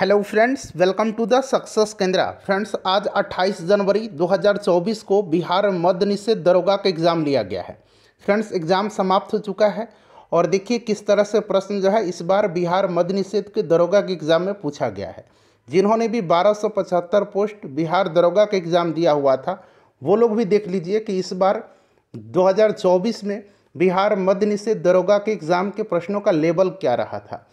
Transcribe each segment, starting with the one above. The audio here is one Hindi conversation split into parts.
hello friends welcome to the success Kendra friends आज 28 जनवरी 2024 को बिहार मध्य निषेध दरोगा का एग्ज़ाम लिया गया है फ्रेंड्स एग्ज़ाम समाप्त हो चुका है और देखिए किस तरह से प्रश्न जो है इस बार बिहार मध्य निषेध के दरोगा के एग्ज़ाम में पूछा गया है जिन्होंने भी 1275 पोस्ट बिहार दरोगा का एग्ज़ाम दिया हुआ था वो लोग भी देख लीजिए कि इस बार दो में बिहार मध्य निषेध दरोगा के एग्ज़ाम के प्रश्नों का लेवल क्या रहा था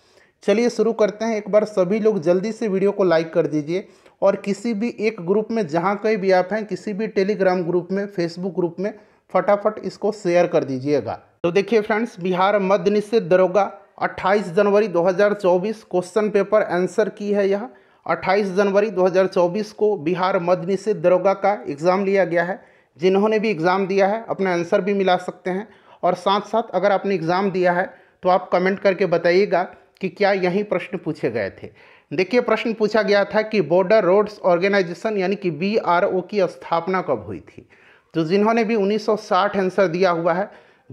चलिए शुरू करते हैं एक बार सभी लोग जल्दी से वीडियो को लाइक कर दीजिए और किसी भी एक ग्रुप में जहाँ कहीं भी आप हैं किसी भी टेलीग्राम ग्रुप में फेसबुक ग्रुप में फटाफट इसको शेयर कर दीजिएगा तो देखिए फ्रेंड्स बिहार मध्य निषेध दरोगा 28 जनवरी 2024 क्वेश्चन पेपर आंसर की है यह 28 जनवरी 2024 को बिहार मध्य निषेध दरोगा का एग्ज़ाम लिया गया है जिन्होंने भी एग्ज़ाम दिया है अपना आंसर भी मिला सकते हैं और साथ साथ अगर आपने एग्ज़ाम दिया है तो आप कमेंट करके बताइएगा कि क्या यही प्रश्न पूछे गए थे देखिए प्रश्न पूछा गया था कि बॉर्डर रोड्स ऑर्गेनाइजेशन यानी कि बी की स्थापना कब हुई थी तो जिन्होंने भी 1960 आंसर दिया हुआ है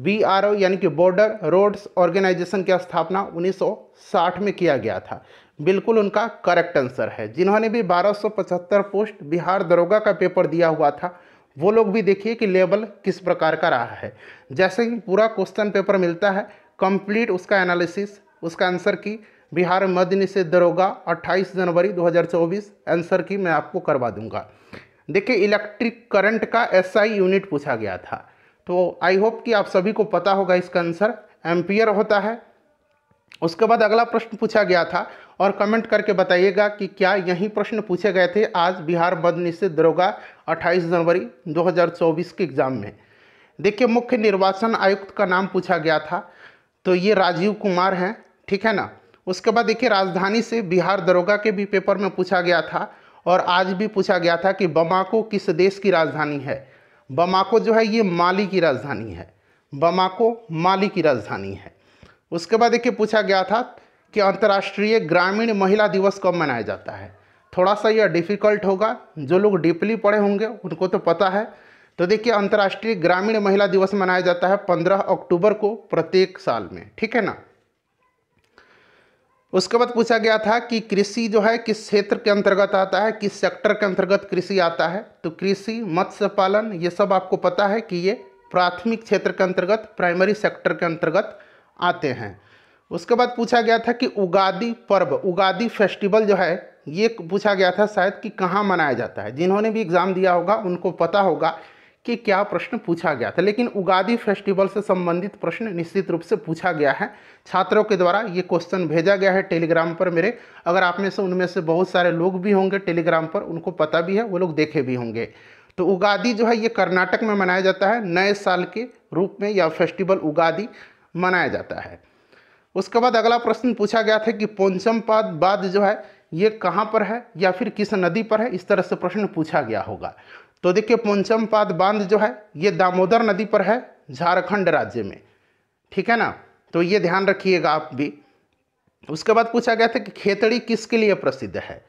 बी यानी कि बॉर्डर रोड्स ऑर्गेनाइजेशन की स्थापना 1960 में किया गया था बिल्कुल उनका करेक्ट आंसर है जिन्होंने भी 1275 पोस्ट बिहार दरोगा का पेपर दिया हुआ था वो लोग भी देखिए कि लेवल किस प्रकार का रहा है जैसे कि पूरा क्वेश्चन पेपर मिलता है कंप्लीट उसका एनालिसिस उसका आंसर की बिहार मध्य निषेध दरोगा 28 जनवरी 2024 आंसर की मैं आपको करवा दूंगा देखिए इलेक्ट्रिक करंट का एसआई यूनिट पूछा गया था तो आई होप कि आप सभी को पता होगा इसका आंसर एम्पियर होता है उसके बाद अगला प्रश्न पूछा गया था और कमेंट करके बताइएगा कि क्या यही प्रश्न पूछे गए थे आज बिहार मध्य निषेध दरोगा अट्ठाईस जनवरी दो के एग्ज़ाम में देखिए मुख्य निर्वाचन आयुक्त का नाम पूछा गया था तो ये राजीव कुमार हैं ठीक है ना उसके बाद देखिए राजधानी से बिहार दरोगा के भी पेपर में पूछा गया था और आज भी पूछा गया था कि बमाको किस देश की राजधानी है बमाको जो है ये माली की राजधानी है बमाको माली की राजधानी है उसके बाद देखिए पूछा गया था कि अंतर्राष्ट्रीय ग्रामीण महिला दिवस कब मनाया जाता है थोड़ा सा यह डिफ़िकल्ट होगा जो लोग डीपली पढ़े होंगे उनको तो पता है तो देखिए अंतर्राष्ट्रीय ग्रामीण महिला दिवस मनाया जाता है 15 अक्टूबर को प्रत्येक साल में ठीक है ना उसके बाद पूछा गया था कि कृषि जो है किस क्षेत्र के अंतर्गत आता है किस सेक्टर के अंतर्गत कृषि आता है तो कृषि मत्स्य पालन ये सब आपको पता है कि ये प्राथमिक क्षेत्र के अंतर्गत प्राइमरी सेक्टर के अंतर्गत आते हैं उसके बाद पूछा गया था कि उगादी पर्व उगादी फेस्टिवल जो है ये पूछा गया था शायद कि कहाँ मनाया जाता है जिन्होंने भी एग्ज़ाम दिया होगा उनको पता होगा कि क्या प्रश्न पूछा गया था लेकिन उगादी फेस्टिवल से संबंधित प्रश्न निश्चित रूप से पूछा गया है छात्रों के द्वारा ये क्वेश्चन भेजा गया है टेलीग्राम पर मेरे अगर आप में से उनमें से बहुत सारे लोग भी होंगे टेलीग्राम पर उनको पता भी है वो लोग देखे भी होंगे तो उगादी जो है ये कर्नाटक में मनाया जाता है नए साल के रूप में या फेस्टिवल उगादी मनाया जाता है उसके बाद अगला प्रश्न पूछा गया था कि पोंचम बाद जो है ये कहाँ पर है या फिर किस नदी पर है इस तरह से प्रश्न पूछा गया होगा तो देखिए पाद बांध जो है ये दामोदर नदी पर है झारखंड राज्य में ठीक है ना तो ये ध्यान रखिएगा आप भी उसके बाद पूछा गया था कि खेतड़ी किसके लिए प्रसिद्ध है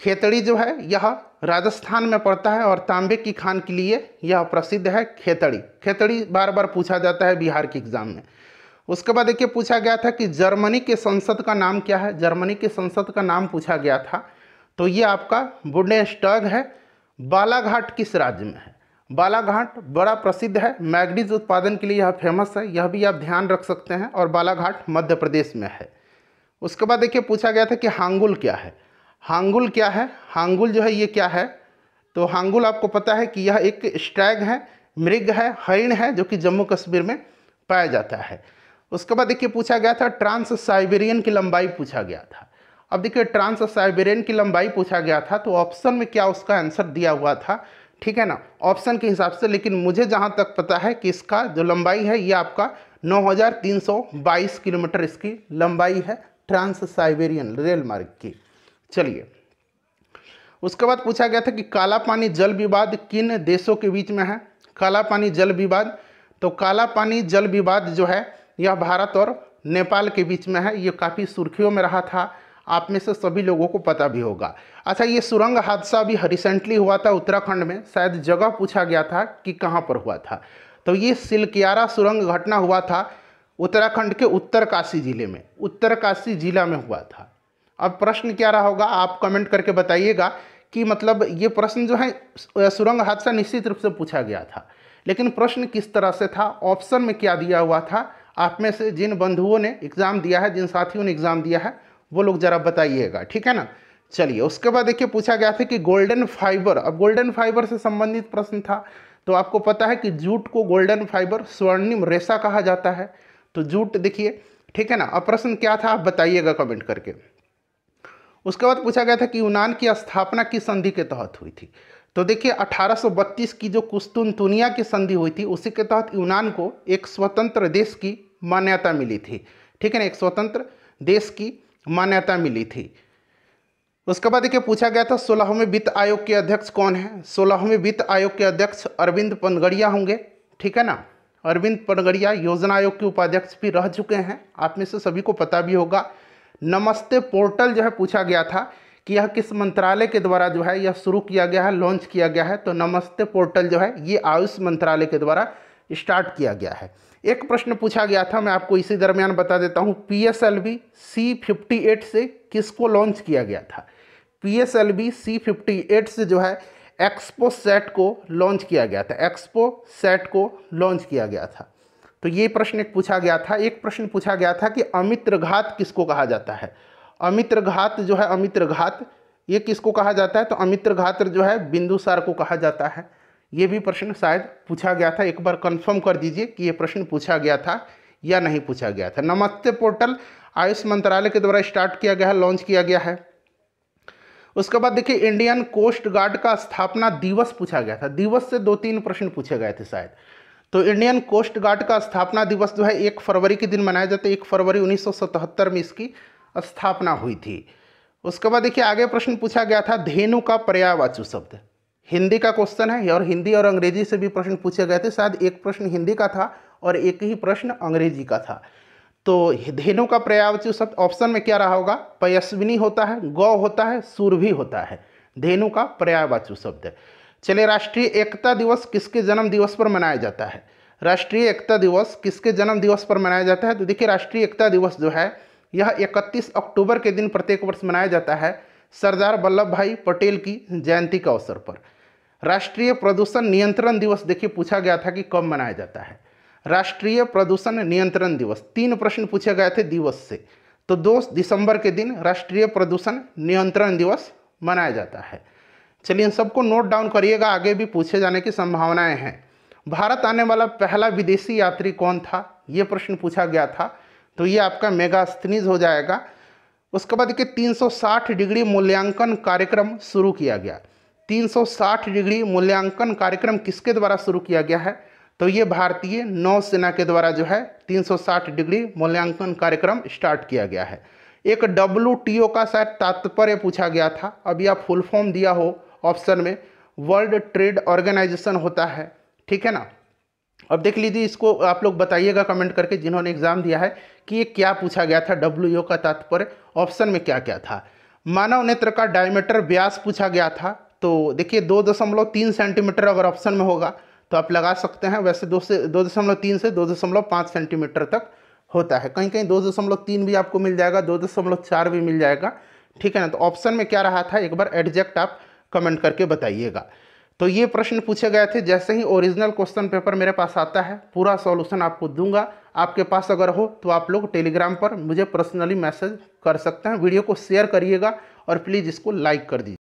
खेतड़ी जो है यह राजस्थान में पड़ता है और तांबे की खान के लिए यह प्रसिद्ध है खेतड़ी खेतड़ी बार बार पूछा जाता है बिहार के एग्जाम में उसके बाद देखिए पूछा गया था कि जर्मनी के संसद का नाम क्या है जर्मनी के संसद का नाम पूछा गया था तो ये आपका बुडेस्टग स्टग है बालाघाट किस राज्य में है बालाघाट बड़ा प्रसिद्ध है मैगनीज उत्पादन के लिए यह फेमस है यह भी आप ध्यान रख सकते हैं और बालाघाट मध्य प्रदेश में है उसके बाद देखिए पूछा गया था कि हांगुल क्या है हांगुल क्या है हांगुल जो है ये क्या है तो हांगुल आपको पता है कि यह एक स्ट्रैग है मृग है हरिण है जो कि जम्मू कश्मीर में पाया जाता है उसके बाद देखिए पूछा गया था ट्रांस साइबेरियन की लंबाई पूछा गया था अब देखिए ट्रांस साइबेरियन की लंबाई पूछा गया था तो ऑप्शन में क्या उसका आंसर दिया हुआ था ठीक है ना ऑप्शन के हिसाब से लेकिन मुझे जहाँ तक पता है कि इसका जो लंबाई है ये आपका 9,322 किलोमीटर इसकी लंबाई है ट्रांस साइबेरियन रेल मार्ग की चलिए उसके बाद पूछा गया था कि काला पानी जल विवाद किन देशों के बीच में है काला पानी जल विवाद तो काला पानी जल विवाद जो है यह भारत और नेपाल के बीच में है ये काफ़ी सुर्खियों में रहा था आप में से सभी लोगों को पता भी होगा अच्छा ये सुरंग हादसा भी रिसेंटली हुआ था उत्तराखंड में शायद जगह पूछा गया था कि कहाँ पर हुआ था तो ये सिलकियारा सुरंग घटना हुआ था उत्तराखंड के उत्तरकाशी ज़िले में उत्तरकाशी ज़िला में हुआ था अब प्रश्न क्या रहा होगा आप कमेंट करके बताइएगा कि मतलब ये प्रश्न जो है सुरंग हादसा निश्चित रूप से पूछा गया था लेकिन प्रश्न किस तरह से था ऑप्शन में क्या दिया हुआ था आप में से जिन बंधुओं ने एग्ज़ाम दिया है जिन साथियों ने एग्ज़ाम दिया है वो लोग ज़रा बताइएगा ठीक है ना चलिए उसके बाद देखिए पूछा गया था कि गोल्डन फाइबर अब गोल्डन फाइबर से संबंधित प्रश्न था तो आपको पता है कि जूट को गोल्डन फाइबर स्वर्णिम रेशा कहा जाता है तो जूट देखिए ठीक है ना अब प्रश्न क्या था आप बताइएगा कमेंट करके उसके बाद पूछा गया था कि यूनान की स्थापना किस संधि के तहत हुई थी तो देखिए 1832 की जो कुस्तुन तुनिया की संधि हुई थी उसी के तहत यूनान को एक स्वतंत्र देश की मान्यता मिली थी ठीक है ना एक स्वतंत्र देश की मान्यता मिली थी उसके बाद देखिए पूछा गया था सोलहवें वित्त आयोग के अध्यक्ष कौन है सोलहवें वित्त आयोग के अध्यक्ष अरविंद पनगड़िया होंगे ठीक है ना अरविंद पनगड़िया योजना आयोग के उपाध्यक्ष भी रह चुके हैं आप में से सभी को पता भी होगा नमस्ते पोर्टल जो है पूछा गया था कि यह किस मंत्रालय के द्वारा जो है यह शुरू किया गया है लॉन्च किया गया है तो नमस्ते पोर्टल जो है ये आयुष मंत्रालय के द्वारा स्टार्ट किया गया है एक प्रश्न पूछा गया था मैं आपको इसी दरमियान बता देता हूँ P S L V C fifty eight से किसको लॉन्च किया गया था P S L V C fifty eight से जो है एक्सपो सेट को लॉन्च किया गया था एक्सपो सेट को लॉन्च किया गया था तो ये प्रश्न एक पूछा गया था एक प्रश्न पूछा गया था कि अमित्र घात किसको कहा जाता है अमित्र घात जो है अमित्र घात ये किसको कहा जाता है तो अमित्र घात जो है बिंदुसार को कहा जाता है ये भी प्रश्न शायद पूछा गया था एक बार कंफर्म कर दीजिए कि ये प्रश्न पूछा गया था या नहीं पूछा गया था नमस्ते पोर्टल आयुष मंत्रालय के द्वारा स्टार्ट किया गया है लॉन्च किया गया है उसके बाद देखिए इंडियन कोस्ट गार्ड का स्थापना दिवस पूछा गया था दिवस से दो तीन प्रश्न पूछे गए थे शायद तो इंडियन कोस्ट गार्ड का स्थापना दिवस जो है एक फरवरी के दिन मनाया जाता है एक फरवरी 1977 में इसकी स्थापना हुई थी उसके बाद देखिए आगे प्रश्न पूछा गया था धेनु का पर्यायवाचु शब्द हिंदी का क्वेश्चन है और हिंदी और अंग्रेजी से भी प्रश्न पूछे गए थे शायद एक प्रश्न हिंदी का था और एक ही प्रश्न अंग्रेजी का था तो धेनु का पर्यावचित शब्द ऑप्शन में क्या रहा होगा पयस्विनी होता है गौ होता है सूरभी होता है धेनु का पर्यावाचु शब्द चलिए राष्ट्रीय एकता दिवस किसके जन्म दिवस पर मनाया जाता है राष्ट्रीय एकता दिवस किसके जन्म दिवस पर मनाया जाता है तो देखिए राष्ट्रीय एकता दिवस जो है यह 31 अक्टूबर के दिन प्रत्येक वर्ष मनाया जाता है सरदार वल्लभ भाई पटेल की जयंती के अवसर पर राष्ट्रीय प्रदूषण नियंत्रण दिवस देखिए पूछा गया था कि कब मनाया जाता है राष्ट्रीय प्रदूषण नियंत्रण दिवस तीन प्रश्न पूछे गए थे दिवस से तो दो दिसंबर के दिन राष्ट्रीय प्रदूषण नियंत्रण दिवस मनाया जाता है चलिए इन सबको नोट डाउन करिएगा आगे भी पूछे जाने की संभावनाएं हैं भारत आने वाला पहला विदेशी यात्री कौन था ये प्रश्न पूछा गया था तो ये आपका मेगा स्नीज हो जाएगा उसके बाद देखिए 360 डिग्री मूल्यांकन कार्यक्रम शुरू किया गया 360 डिग्री मूल्यांकन कार्यक्रम किसके द्वारा शुरू किया गया है तो ये भारतीय नौसेना के द्वारा जो है 360 डिग्री मूल्यांकन कार्यक्रम स्टार्ट किया गया है एक डब्ल्यू का शायद तात्पर्य पूछा गया था अब यह फुल फॉर्म दिया हो ऑप्शन में वर्ल्ड ट्रेड ऑर्गेनाइजेशन होता है ठीक है ना अब देख लीजिए इसको आप लोग बताइएगा कमेंट करके जिन्होंने एग्ज़ाम दिया है कि ये क्या पूछा गया था डब्ल्यू का तात्पर्य ऑप्शन में क्या क्या था मानव नेत्र का डायमीटर व्यास पूछा गया था तो देखिए दो दशमलव तीन सेंटीमीटर अगर ऑप्शन में होगा तो आप लगा सकते हैं वैसे दो से दो दशमलव तीन से दो दशमलव पाँच सेंटीमीटर तक होता है कहीं कहीं दो दशमलव तीन भी आपको मिल जाएगा दो दशमलव चार भी मिल जाएगा ठीक है ना तो ऑप्शन में क्या रहा था एक बार एडजेक्ट आप कमेंट करके बताइएगा तो ये प्रश्न पूछे गए थे जैसे ही ओरिजिनल क्वेश्चन पेपर मेरे पास आता है पूरा सॉल्यूशन आपको दूंगा आपके पास अगर हो तो आप लोग टेलीग्राम पर मुझे पर्सनली मैसेज कर सकते हैं वीडियो को शेयर करिएगा और प्लीज़ इसको लाइक कर दीजिए